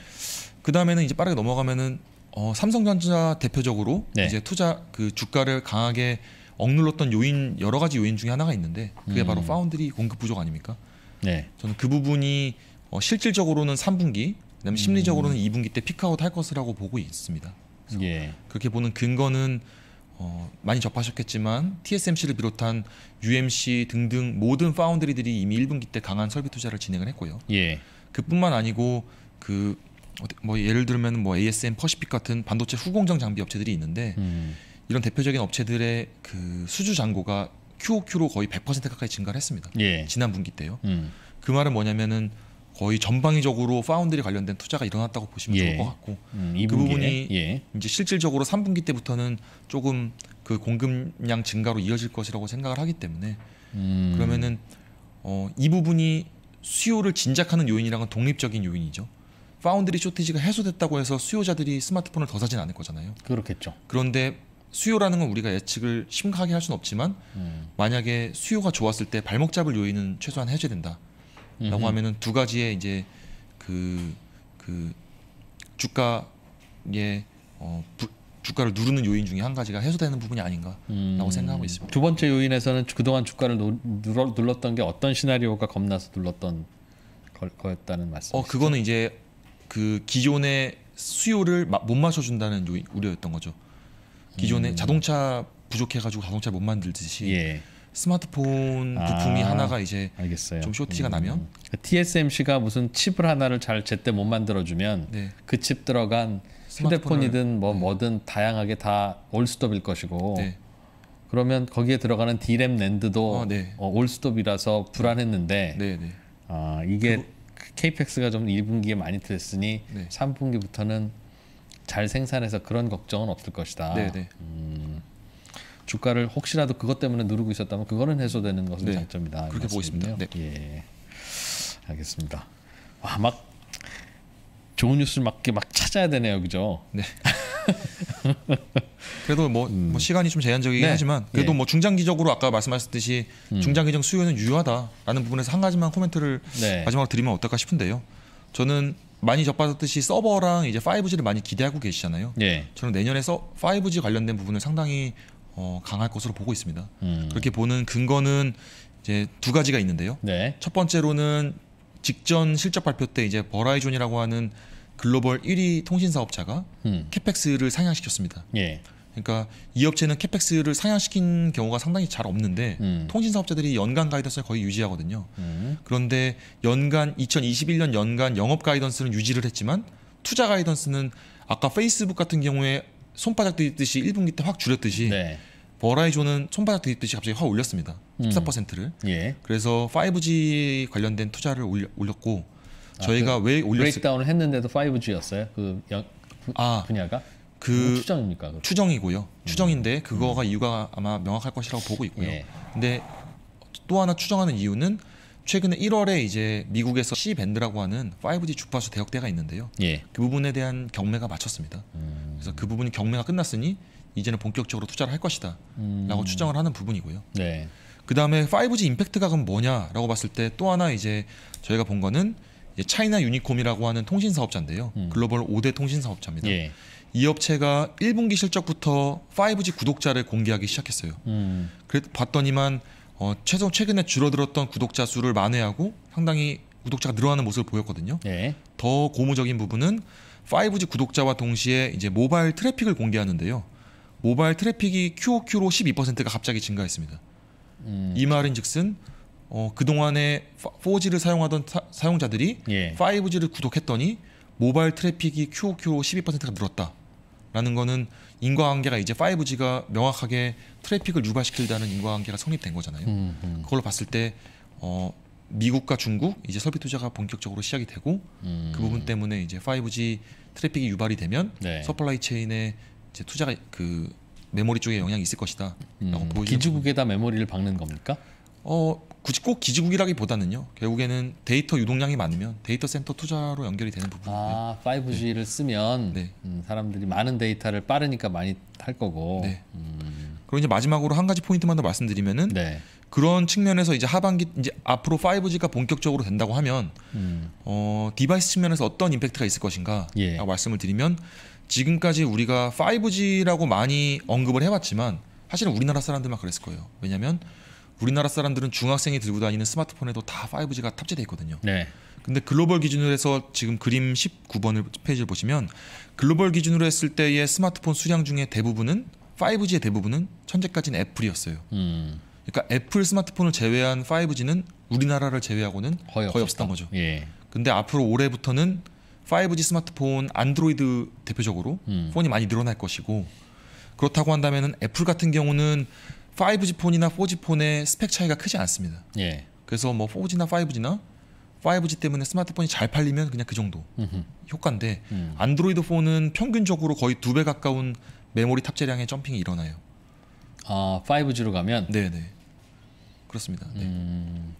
Speaker 2: 그 다음에는 이제 빠르게 넘어가면은 어, 삼성전자 대표적으로 네. 이제 투자 그 주가를 강하게 억눌렀던 요인 여러 가지 요인 중에 하나가 있는데 그게 음. 바로 파운드리 공급 부족 아닙니까? 네. 저는 그 부분이 어, 실질적으로는 3분기, 그다음 심리적으로는 음. 2분기 때 피크아웃 할 것이라고 보고 있습니다. 그 예. 그렇게 보는 근거는 어, 많이 접하셨겠지만 TSMC를 비롯한 UMC 등등 모든 파운드리들이 이미 1분기 때 강한 설비 투자를 진행을 했고요. 예. 그뿐만 아니고 그뭐 예를 들면 뭐 ASM 퍼시픽 같은 반도체 후공정 장비 업체들이 있는데 음. 이런 대표적인 업체들의 그 수주 잔고가 QOQ로 거의 100% 가까이 증가를 했습니다. 예. 지난 분기 때요. 음. 그 말은 뭐냐면은 거의 전방위적으로 파운드리 관련된 투자가 일어났다고 보시면 예. 좋을 것 같고 음, 그 부분이 예. 이제 실질적으로 3분기 때부터는 조금 그 공급량 증가로 이어질 것이라고 생각을 하기 때문에 음. 그러면은 어, 이 부분이 수요를 진작하는 요인이랑은 독립적인 요인이죠. 파운드리 쇼티지가 해소됐다고 해서 수요자들이 스마트폰을 더 사진 않을 거잖아요. 그렇겠죠. 그런데 수요라는 건 우리가 예측을 심각하게 할 수는 없지만 음. 만약에 수요가 좋았을 때 발목 잡을 요인은 최소한 해제된다라고 하면은 두 가지의 이제 그그 그, 그 주가의 어 부,
Speaker 1: 주가를 누르는 요인 중에 한 가지가 해소되는 부분이 아닌가라고 음. 생각하고 있습니다. 두 번째 요인에서는 그동안 주가를 노, 눌렀던 게 어떤 시나리오가 겁나서 눌렀던 거, 였다는 말씀. 어 그거는 이제 그 기존의 수요를 마, 못 맞춰준다는 요 우려였던
Speaker 2: 거죠. 기존에 음. 자동차 부족해가지고 자동차 못 만들듯이 예. 스마트폰 아, 부품이 아, 하나가
Speaker 1: 이제 알겠어요. 좀 쇼티가 음. 나면 그 TSMC가 무슨 칩을 하나를 잘 제때 못 만들어주면 네. 그칩 들어간 휴대폰이든 뭐 네. 뭐든 다양하게 다 올스톱일 것이고 네. 그러면 거기에 들어가는 디램 랜드도 어, 네. 어, 올스톱이라서 불안했는데 네, 네. 아, 이게 그, 케이펙스가 좀 1분기에 많이 들었으니 네. 3분기부터는 잘 생산해서 그런 걱정은 없을 것이다. 네, 네. 음, 주가를 혹시라도 그것 때문에 누르고 있었다면 그거는 해소되는 것은 네. 장점이다. 그렇게 보고 있습니다. 예. 알겠습니다. 와, 막 좋은 뉴스를 막, 막 찾아야 되네요. 그죠? 네.
Speaker 2: 그래도 뭐, 음. 뭐, 시간이 좀 제한적이긴 네. 하지만 예. 그래도 네. 뭐 중장기적으로 아까 말씀하셨듯이 음. 중장기적 수요는 유효하다라는 부분에서 한 가지만 코멘트를 네. 마지막으로 드리면 어떨까 싶은데요. 저는 많이 접하셨듯이 서버랑 이제 5G를 많이 기대하고 계시잖아요. 예. 저는 내년에 서 5G 관련된 부분을 상당히 어, 강할 것으로 보고 있습니다. 음. 그렇게 보는 근거는 이제 두 가지가 있는데요. 네. 첫 번째로는 직전 실적 발표 때 이제 버라이존이라고 하는 글로벌 1위 통신 사업자가 음. 캐펙스를 상향시켰습니다. 예. 그러니까 이 업체는 캐펙스를 상향시킨 경우가 상당히 잘 없는데 음. 통신 사업자들이 연간 가이던스를 거의 유지하거든요. 음. 그런데 연간 2021년 연간 영업 가이던스는 유지를 했지만 투자 가이던스는 아까 페이스북 같은 경우에 손바닥 들이듯이 1분기 때 확 줄였듯이 네. 버라이존은 손바닥 들이듯이 갑자기 확 올렸습니다. 14%를. 음. 예. 그래서 5G 관련된 투자를 올렸고 아, 저희가 그왜 올렸을 브레이크다운을
Speaker 1: 했는데도 5G였어요. 그 여, 부, 아, 분야가 그 추정입니까? 그럼? 추정이고요. 음.
Speaker 2: 추정인데 그거가 음.
Speaker 1: 이유가 아마 명확할 것이라고 보고 있고요. 예. 근데
Speaker 2: 또 하나 추정하는 이유는 최근에 1월에 이제 미국에서 C 밴드라고 하는 5G 주파수 대역대가 있는데요. 예. 그 부분에 대한 경매가 마쳤습니다. 음. 그래서 그 부분이 경매가 끝났으니 이제는 본격적으로 투자를 할 것이다라고
Speaker 1: 음. 추정을
Speaker 2: 하는 부분이고요. 네. 그 다음에 5G 임팩트가 그럼 뭐냐라고 봤을 때 또 하나 이제 저희가 본 거는 차이나 유니콤이라고 하는 통신 사업자인데요. 음. 글로벌 5대 통신 사업자입니다. 예. 이 업체가 1분기 실적부터 5G 구독자를 공개하기 시작했어요. 음. 그래 봤더니만 어, 최소 최근에 줄어들었던 구독자 수를 만회하고 상당히 구독자가 늘어나는 모습을 보였거든요. 예. 더 고무적인 부분은 5G 구독자와 동시에 이제 모바일 트래픽을 공개하는데요. 모바일 트래픽이 QOQ로 12%가 갑자기 증가했습니다. 음. 이 말인즉슨 어, 그동안에 4G를 사용하던 사, 용자들이 예. 5G를 구독했더니 모바일 트래픽이 QOQ로 12%가 늘었다라는 거는 인과관계가 이제 5G가 명확하게 트래픽을 유발시킬다는 인과관계가 성립된 거잖아요. 음, 음. 그걸로 봤을 때 어, 미국과 중국 이제 설비 투자가 본격적으로 시작이 되고
Speaker 1: 음. 그 부분
Speaker 2: 때문에 이제 5G 트래픽이 유발이 되면 네. 서플라이 체인에 이제 투자가 그 메모리 쪽에 영향이 있을 것이다라고 음. 보이죠. 기지국에다 메모리를 박는 겁니까? 어 굳이 꼭 기지국이라기보다는요. 결국에는 데이터 유동량이 많으면 데이터 센터 투자로 연결이 되는 부분인데. 아, 5G를 네. 쓰면 네. 음, 사람들이 많은 데이터를 빠르니까 많이 할 거고. 네. 음. 그리고 이제 마지막으로 한 가지 포인트만 더 말씀드리면은 네. 그런 측면에서 이제 하반기 이제 앞으로 5G가 본격적으로 된다고 하면 음. 어, 디바이스 측면에서 어떤 임팩트가 있을 것인가 예. 말씀을 드리면 지금까지 우리가 5G라고 많이 언급을 해왔지만 사실은 우리나라 사람들만 그랬을 거예요. 왜냐하면 우리나라 사람들은 중학생이 들고 다니는 스마트폰에도 다 5G가 탑재돼 있거든요. 네. 근데 글로벌 기준으로 해서 지금 그림 19번을 페이지를 보시면 글로벌 기준으로 했을 때의 스마트폰 수량 중에 대부분은 5G의 대부분은 현재까지는 애플이었어요. 음. 그러니까 애플 스마트폰을 제외한 5G는 우리나라를 제외하고는 거의, 거의 없었던 거죠. 예. 근데 앞으로 올해부터는 5G 스마트폰 안드로이드 대표적으로 음. 폰이 많이 늘어날 것이고 그렇다고 한다면은 애플 같은 경우는 5G 폰이나 4G 폰의 스펙 차이가 크지 않습니다. 예. 그래서 뭐 4G나 5G나 5G 때문에 스마트폰이 잘 팔리면 그냥 그 정도 음흠. 효과인데 음. 안드로이드 폰은 평균적으로 거의 두 배 가까운 메모리 탑재량의 점핑이 일어나요. 아 5G로 가면 네네 그렇습니다. 네. 음.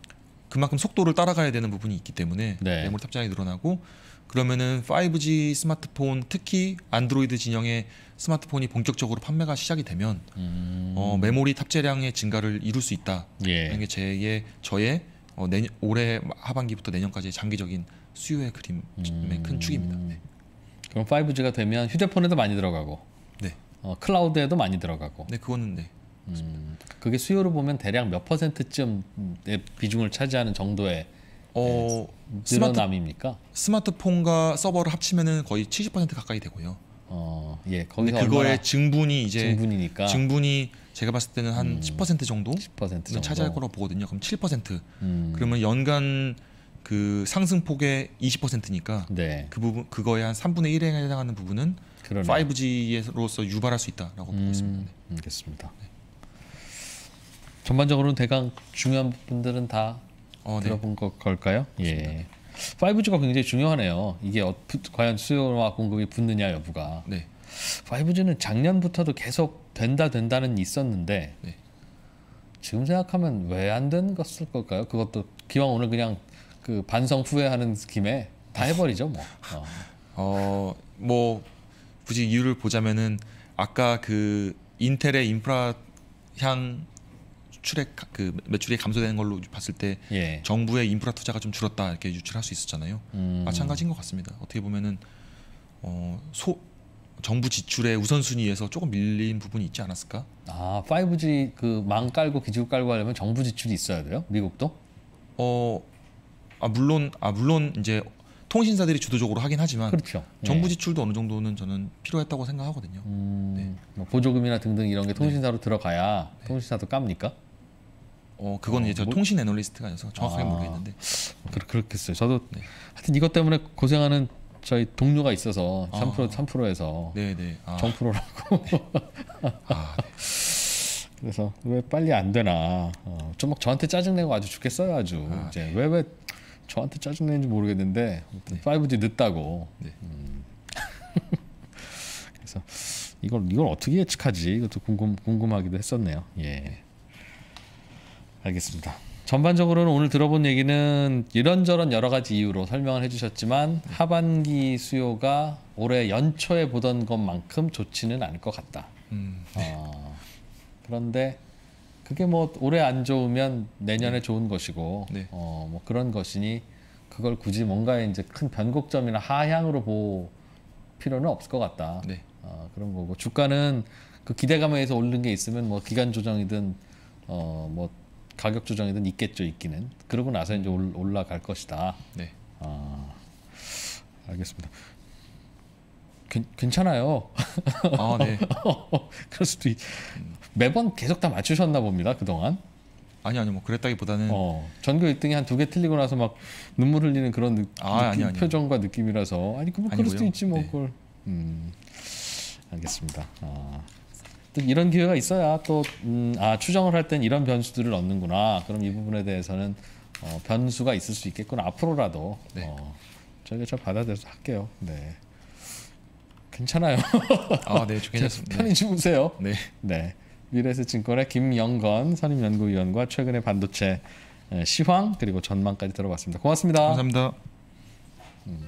Speaker 2: 그만큼 속도를 따라가야 되는 부분이 있기 때문에 네. 메모리 탑재량이 늘어나고 그러면은 5G 스마트폰 특히 안드로이드 진영의 스마트폰이 본격적으로 판매가 시작이 되면 어,
Speaker 1: 음. 어, 메모리
Speaker 2: 탑재량의 증가를 이룰 수 있다는 예. 게 제의 저의 어, 내년, 올해 하반기부터 내년까지의 장기적인 수요의 그림의
Speaker 1: 음. 큰 축입니다. 네. 그럼 5G가 되면 휴대폰에도 많이 들어가고, 네. 어, 클라우드에도 많이 들어가고. 네, 그거는 네. 음, 그게 수요로 보면 대략 몇 퍼센트쯤의 비중을 차지하는 정도의 어, 예. 늘어남입니까? 스마트, 폰과 서버를 합치면은 거의 70% 가까이 되고요. 어, 예, 거기 그거의
Speaker 2: 증분이 이제 증분이니까 증분이 제가 봤을 때는 한 10% 음, 정도 10% 정도 차지할 거라고 보거든요. 그럼 7% 음. 그러면 연간 그 상승폭의 20%니까 네. 그 부분 그거의 한 3분의 1에 해당하는 부분은 그러네. 5G로서 유발할 수 있다라고 음, 보고 있습니다. 네. 음, 알겠습니다. 음, 네.
Speaker 1: 전반적으로는 대강 중요한 부분들은 다 어, 네. 들어본 네. 걸까요? 그렇습니다. 예. 5G가 굉장히 중요하네요. 이게 어, 과연 수요와 공급이 붙느냐 여부가. 네. 5G는 작년부터도 계속 된다 된다는 있었는데 네. 지금 생각하면 왜 안 된 것을 걸까요? 그것도 기왕 오늘 그냥 그 반성 후회하는 김에 다 해버리죠 뭐. 어. 어, 뭐 굳이 이유를 보자면은
Speaker 2: 아까 그 인텔의 인프라 향 수출액 그 매출이 감소되는 걸로 봤을 때 예. 정부의 인프라 투자가 좀 줄었다 이렇게 유출할 수 있었잖아요. 음. 마찬가지인 것 같습니다. 어떻게 보면은 어, 소 정부 지출의 우선순위에서
Speaker 1: 조금 밀린 부분이 있지 않았을까? 아 5G 그 망 깔고 기술 깔고 하려면 정부 지출이 있어야 돼요? 미국도? 어, 아 물론 아 물론 이제 통신사들이 주도적으로 하긴 하지만 그렇죠. 예. 정부 지출도 어느 정도는 저는
Speaker 2: 필요했다고 생각하거든요. 음,
Speaker 1: 네. 뭐 보조금이나 등등 이런 게 네. 통신사로 네. 들어가야 통신사도 깝니까? 어 그건 어, 이제 뭐... 통신 애널리스트가 아니어서 정확하게 아... 모르겠는데 네. 그렇, 그렇겠어요. 저도 네. 하여튼 이것 때문에 고생하는 저희 동료가 있어서 3% 아. 3%에서 네네 아. 정프로라고 네. 아, 네. 그래서 왜 빨리 안 되나 어, 좀막 저한테 짜증내고 아주 죽겠어요 아주 아, 이제 왜 왜 저한테 짜증내는지 모르겠는데 네. 5G 늦다고 네. 음. 그래서 이걸 이걸 어떻게 예측하지 이것도 궁금 궁금하기도 했었네요 예. 네. 알겠습니다. 전반적으로는 오늘 들어본 얘기는 이런저런 여러 가지 이유로 설명을 해주셨지만 하반기 수요가 올해 연초에 보던 것만큼 좋지는 않을 것 같다. 음. 네. 어, 그런데 그게 뭐 올해 안 좋으면 내년에 네. 좋은 것이고 네. 어, 뭐 그런 것이니 그걸 굳이 뭔가의 이제 큰 변곡점이나 하향으로 볼 필요는 없을 것 같다. 네. 어, 그런 거고 주가는 그 기대감에 의해서 오르게 있으면 뭐 기간 조정이든 어뭐 가격 조정이든 있겠죠 있기는 그러고 나서 이제 올라갈 것이다. 네. 아 알겠습니다. 괜, 괜찮아요. 아 네. 그럴 수도 있. 매번 계속 다 맞추셨나 봅니다 그 동안. 아니 아니 뭐 그랬다기보다는 어, 전교 1등이 한 두 개 틀리고 나서 막 눈물 흘리는 그런 느, 아, 느낌, 아니, 아니, 표정과 느낌이라서 아니 그뭐 그럴 수도 있지 뭐 네. 그걸. 음 알겠습니다. 아. 이런 기회가 있어야 또 음, 아, 추정을 할 땐 이런 변수들을 얻는구나. 그럼 이 부분에 대해서는 어, 변수가 있을 수 있겠구나. 앞으로라도 네. 어, 저게 저 받아들여서 할게요. 네. 괜찮아요. 아, 네, 괜찮습니다. 편히 주무세요. 네. 네. 미래에증권의 김영건 선임연구위원과 최근의 반도체 시황 그리고 전망까지 들어봤습니다. 고맙습니다. 감사합니다. 음.